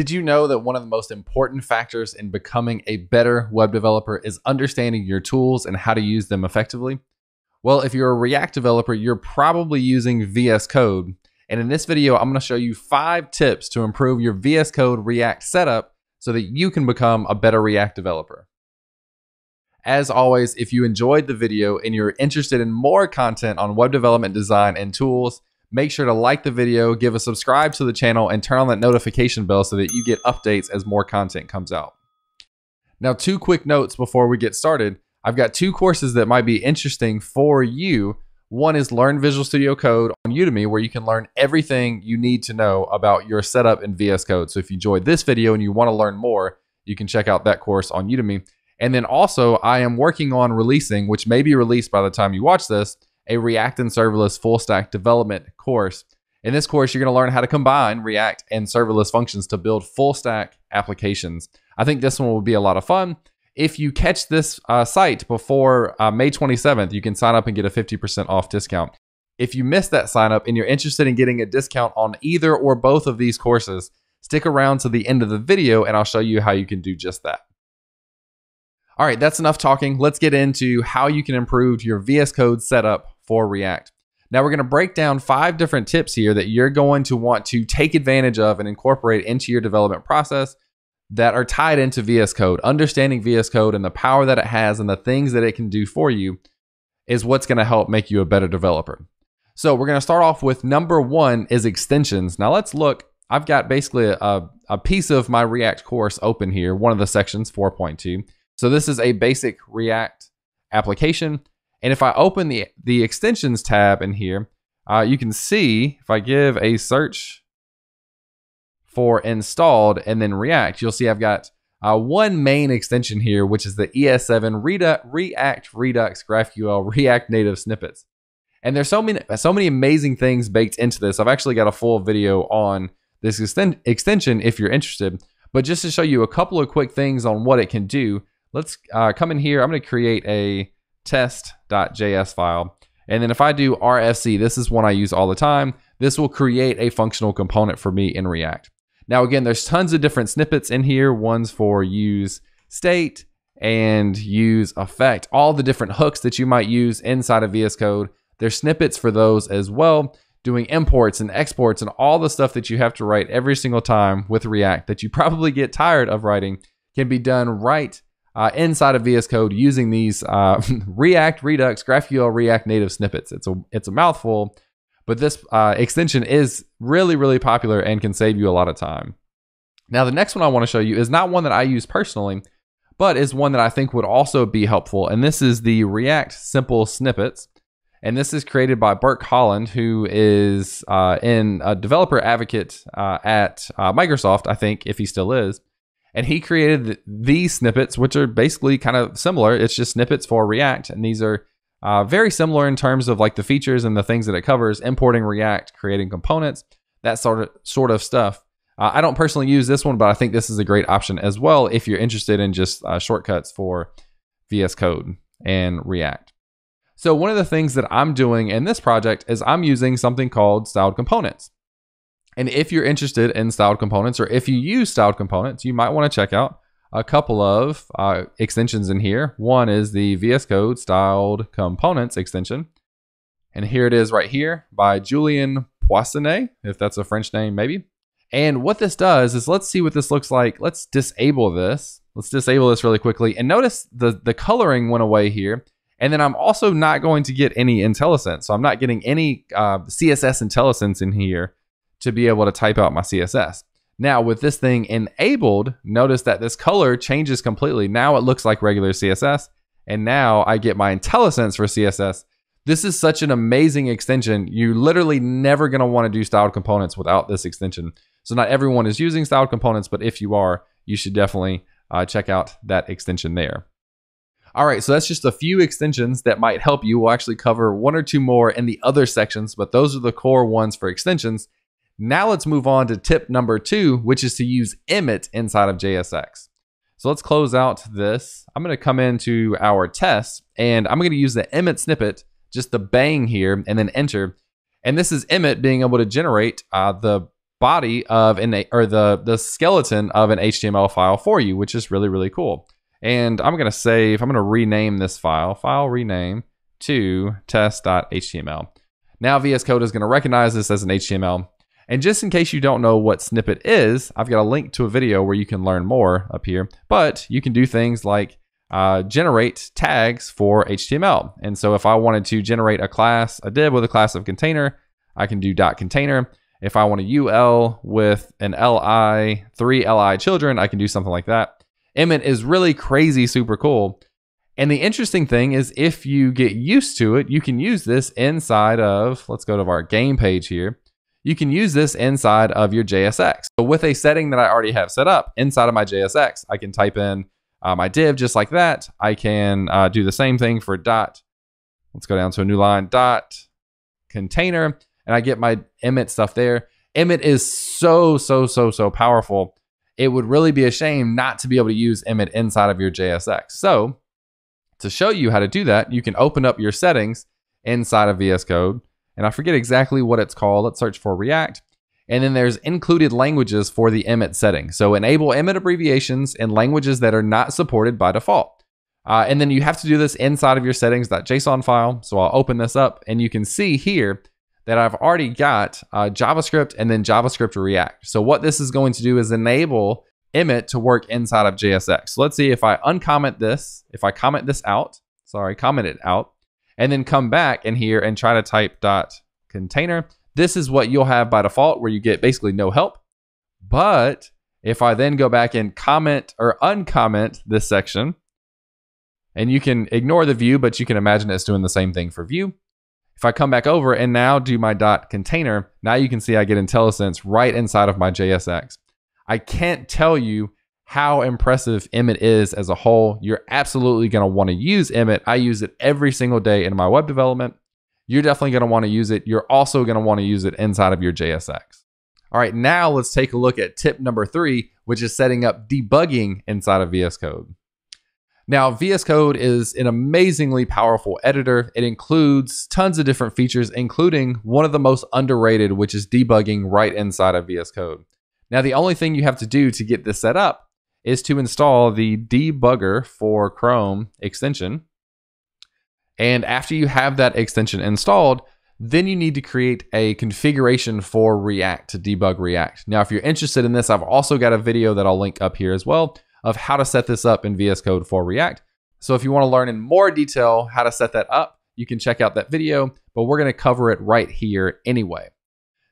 Did you know that one of the most important factors in becoming a better web developer is understanding your tools and how to use them effectively? Well, if you're a React developer, you're probably using VS Code. And in this video, I'm gonna show you five tips to improve your VS Code React setup so that you can become a better React developer. As always, if you enjoyed the video and you're interested in more content on web development design and tools, Make sure to like the video, give a subscribe to the channel, and turn on that notification bell so that you get updates as more content comes out. Now, two quick notes before we get started. I've got two courses that might be interesting for you. One is Learn Visual Studio Code on Udemy, where you can learn everything you need to know about your setup in VS Code. So if you enjoyed this video and you want to learn more, you can check out that course on Udemy. And then also, I am working on releasing, which may be released by the time you watch this, a React and serverless full stack development course. In this course, you're going to learn how to combine React and serverless functions to build full stack applications. I think this one will be a lot of fun. If you catch this uh, site before uh, May 27th, you can sign up and get a 50% off discount. If you missed that sign up and you're interested in getting a discount on either or both of these courses, stick around to the end of the video and I'll show you how you can do just that. All right, that's enough talking. Let's get into how you can improve your VS Code setup for React. Now, we're going to break down five different tips here that you're going to want to take advantage of and incorporate into your development process that are tied into VS Code. Understanding VS Code and the power that it has and the things that it can do for you is what's going to help make you a better developer. So, we're going to start off with number one is extensions. Now, let's look. I've got basically a, a piece of my React course open here, one of the sections 4.2. So, this is a basic React application and if I open the, the extensions tab in here, uh, you can see if I give a search for installed and then React, you'll see I've got uh, one main extension here, which is the ES7 Redu React Redux GraphQL React Native snippets. And there's so many so many amazing things baked into this. I've actually got a full video on this extension if you're interested. But just to show you a couple of quick things on what it can do, let's uh, come in here. I'm going to create a test.js file. And then if I do RFC, this is one I use all the time. This will create a functional component for me in React. Now, again, there's tons of different snippets in here. One's for use state and use effect, all the different hooks that you might use inside of VS Code. There's snippets for those as well, doing imports and exports and all the stuff that you have to write every single time with React that you probably get tired of writing can be done right uh, inside of VS Code using these uh, React, Redux, GraphQL, React Native snippets. It's a it's a mouthful, but this uh, extension is really really popular and can save you a lot of time. Now the next one I want to show you is not one that I use personally, but is one that I think would also be helpful, and this is the React Simple Snippets. And this is created by Burke Holland, who is uh, in a developer advocate uh, at uh, Microsoft, I think, if he still is. And he created these snippets, which are basically kind of similar. It's just snippets for React. And these are uh, very similar in terms of like the features and the things that it covers, importing React, creating components, that sort of, sort of stuff. Uh, I don't personally use this one, but I think this is a great option as well if you're interested in just uh, shortcuts for VS Code and React. So one of the things that I'm doing in this project is I'm using something called styled components. And if you're interested in styled components or if you use styled components, you might want to check out a couple of uh, extensions in here. One is the VS Code styled components extension. And here it is right here by Julien Poissonnet, if that's a French name, maybe. And what this does is let's see what this looks like. Let's disable this. Let's disable this really quickly. And notice the, the coloring went away here. And then I'm also not going to get any IntelliSense. So I'm not getting any uh, CSS IntelliSense in here to be able to type out my CSS. Now with this thing enabled, notice that this color changes completely. Now it looks like regular CSS and now I get my IntelliSense for CSS. This is such an amazing extension. You're literally never gonna wanna do styled components without this extension. So not everyone is using styled components, but if you are, you should definitely uh, check out that extension there. All right, so that's just a few extensions that might help you. We'll actually cover one or two more in the other sections, but those are the core ones for extensions. Now let's move on to tip number two, which is to use emit inside of JSX. So let's close out this. I'm gonna come into our test and I'm gonna use the emit snippet, just the bang here and then enter. And this is emit being able to generate uh, the body of an, or the, the skeleton of an HTML file for you, which is really, really cool. And I'm gonna save, I'm gonna rename this file, file rename to test.html. Now VS Code is gonna recognize this as an HTML and just in case you don't know what Snippet is, I've got a link to a video where you can learn more up here. But you can do things like uh, generate tags for HTML. And so if I wanted to generate a class, a div with a class of container, I can do dot container. If I want a UL with an LI, three LI children, I can do something like that. Emmet is really crazy, super cool. And the interesting thing is if you get used to it, you can use this inside of, let's go to our game page here you can use this inside of your JSX. So with a setting that I already have set up inside of my JSX, I can type in uh, my div just like that. I can uh, do the same thing for dot. Let's go down to a new line, dot container, and I get my emit stuff there. Emit is so, so, so, so powerful. It would really be a shame not to be able to use emit inside of your JSX. So to show you how to do that, you can open up your settings inside of VS Code and I forget exactly what it's called. Let's search for React. And then there's included languages for the emit setting. So enable emit abbreviations in languages that are not supported by default. Uh, and then you have to do this inside of your settings.json file. So I'll open this up and you can see here that I've already got uh, JavaScript and then JavaScript React. So what this is going to do is enable emit to work inside of JSX. So let's see if I uncomment this, if I comment this out, sorry, comment it out, and then come back in here and try to type dot container. This is what you'll have by default where you get basically no help. But if I then go back and comment or uncomment this section, and you can ignore the view, but you can imagine it's doing the same thing for view. If I come back over and now do my dot container, now you can see I get IntelliSense right inside of my JSX. I can't tell you how impressive Emmet is as a whole. You're absolutely going to want to use Emmet. I use it every single day in my web development. You're definitely going to want to use it. You're also going to want to use it inside of your JSX. All right, now let's take a look at tip number three, which is setting up debugging inside of VS Code. Now, VS Code is an amazingly powerful editor. It includes tons of different features, including one of the most underrated, which is debugging right inside of VS Code. Now, the only thing you have to do to get this set up is to install the debugger for Chrome extension. And after you have that extension installed, then you need to create a configuration for React to debug React. Now, if you're interested in this, I've also got a video that I'll link up here as well of how to set this up in VS Code for React. So if you want to learn in more detail how to set that up, you can check out that video, but we're going to cover it right here anyway.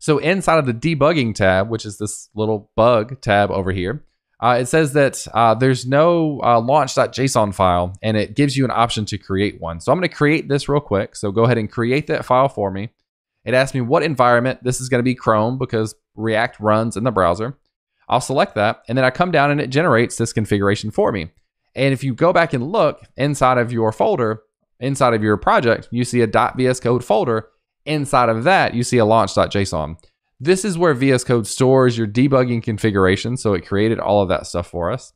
So inside of the debugging tab, which is this little bug tab over here, uh, it says that uh, there's no uh, launch.json file and it gives you an option to create one. So I'm going to create this real quick. So go ahead and create that file for me. It asks me what environment. This is going to be Chrome because React runs in the browser. I'll select that and then I come down and it generates this configuration for me. And if you go back and look inside of your folder, inside of your project, you see a .vs code folder. Inside of that, you see a launch.json. This is where VS Code stores your debugging configuration. So it created all of that stuff for us.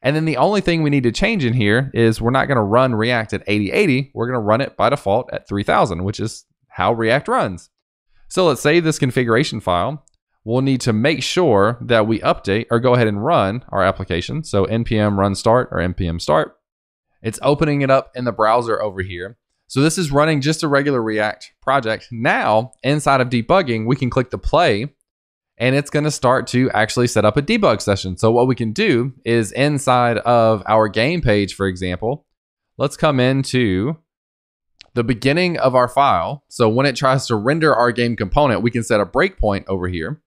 And then the only thing we need to change in here is we're not going to run React at 8080. We're going to run it by default at 3000, which is how React runs. So let's save this configuration file. We'll need to make sure that we update or go ahead and run our application. So npm run start or npm start. It's opening it up in the browser over here. So this is running just a regular React project. Now, inside of debugging, we can click the play and it's going to start to actually set up a debug session. So what we can do is inside of our game page, for example, let's come into the beginning of our file. So when it tries to render our game component, we can set a breakpoint over here.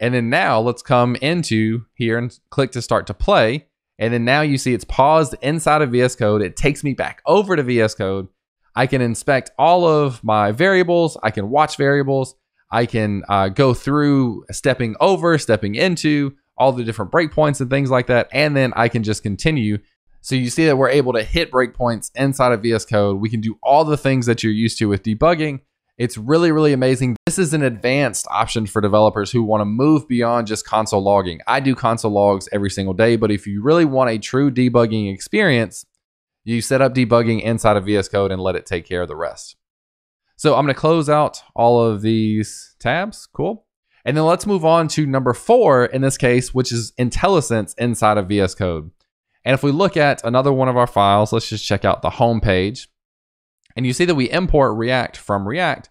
And then now let's come into here and click to start to play. And then now you see it's paused inside of VS Code. It takes me back over to VS Code I can inspect all of my variables. I can watch variables. I can uh, go through stepping over, stepping into all the different breakpoints and things like that. And then I can just continue. So you see that we're able to hit breakpoints inside of VS Code. We can do all the things that you're used to with debugging. It's really, really amazing. This is an advanced option for developers who want to move beyond just console logging. I do console logs every single day, but if you really want a true debugging experience, you set up debugging inside of VS Code and let it take care of the rest. So I'm going to close out all of these tabs. Cool. And then let's move on to number four in this case, which is IntelliSense inside of VS Code. And if we look at another one of our files, let's just check out the home page. And you see that we import React from React.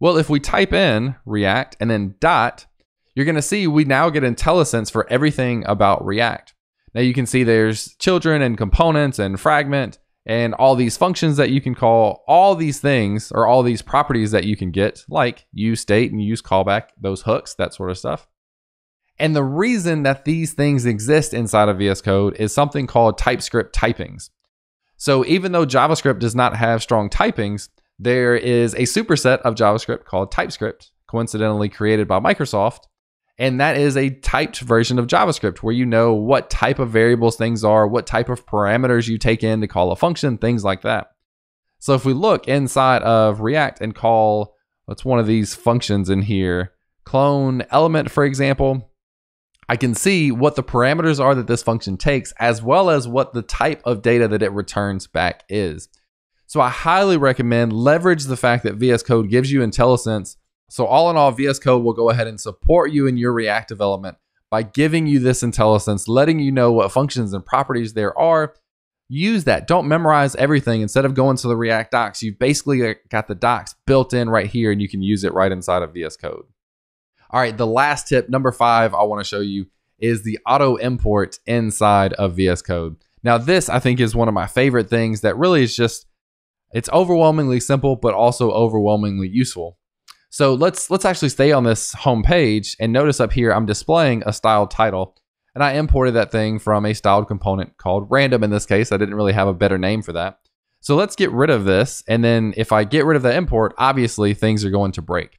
Well, if we type in React and then dot, you're going to see we now get IntelliSense for everything about React. Now you can see there's children and components and fragment and all these functions that you can call, all these things or all these properties that you can get, like use state and use callback, those hooks, that sort of stuff. And the reason that these things exist inside of VS Code is something called TypeScript typings. So even though JavaScript does not have strong typings, there is a superset of JavaScript called TypeScript, coincidentally created by Microsoft, and that is a typed version of JavaScript where you know what type of variables things are, what type of parameters you take in to call a function, things like that. So if we look inside of React and call, what's one of these functions in here? Clone element, for example, I can see what the parameters are that this function takes, as well as what the type of data that it returns back is. So I highly recommend leverage the fact that VS Code gives you IntelliSense so all in all, VS Code will go ahead and support you in your React development by giving you this IntelliSense, letting you know what functions and properties there are. Use that. Don't memorize everything. Instead of going to the React docs, you've basically uh, got the docs built in right here and you can use it right inside of VS Code. All right, the last tip, number five, I wanna show you is the auto import inside of VS Code. Now this I think is one of my favorite things that really is just, it's overwhelmingly simple, but also overwhelmingly useful. So let's let's actually stay on this home page and notice up here I'm displaying a styled title. And I imported that thing from a styled component called random in this case. I didn't really have a better name for that. So let's get rid of this. And then if I get rid of that import, obviously things are going to break.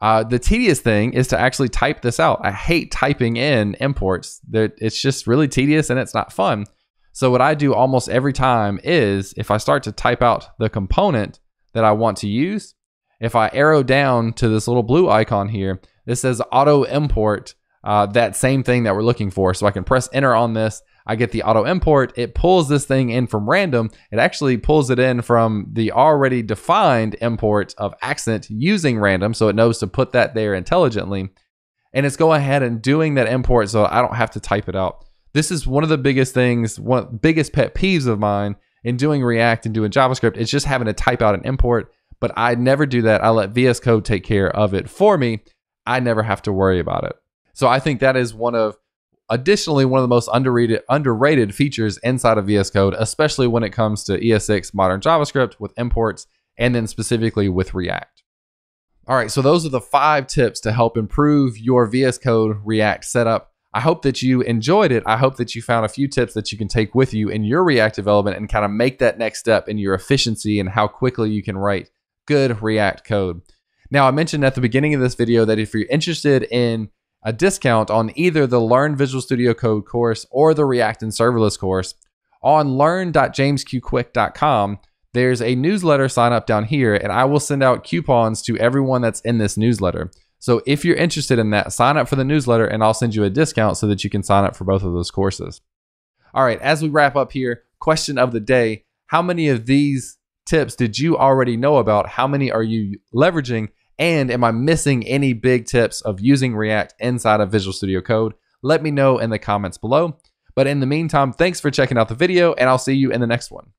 Uh, the tedious thing is to actually type this out. I hate typing in imports. it's just really tedious and it's not fun. So what I do almost every time is if I start to type out the component that I want to use, if I arrow down to this little blue icon here, this says auto import uh, that same thing that we're looking for. So I can press enter on this. I get the auto import. It pulls this thing in from random. It actually pulls it in from the already defined import of accent using random. So it knows to put that there intelligently. And it's going ahead and doing that import so I don't have to type it out. This is one of the biggest things, one of the biggest pet peeves of mine in doing React and doing JavaScript is just having to type out an import but I never do that. I let VS Code take care of it for me. I never have to worry about it. So I think that is one of additionally one of the most underrated underrated features inside of VS Code, especially when it comes to ES6 modern JavaScript with imports and then specifically with React. All right, so those are the five tips to help improve your VS Code React setup. I hope that you enjoyed it. I hope that you found a few tips that you can take with you in your React development and kind of make that next step in your efficiency and how quickly you can write good React code. Now, I mentioned at the beginning of this video that if you're interested in a discount on either the Learn Visual Studio Code course or the React and Serverless course, on learn.jamesqquick.com, there's a newsletter sign up down here, and I will send out coupons to everyone that's in this newsletter. So if you're interested in that, sign up for the newsletter and I'll send you a discount so that you can sign up for both of those courses. All right, as we wrap up here, question of the day How many of these tips did you already know about? How many are you leveraging? And am I missing any big tips of using React inside of Visual Studio Code? Let me know in the comments below. But in the meantime, thanks for checking out the video, and I'll see you in the next one.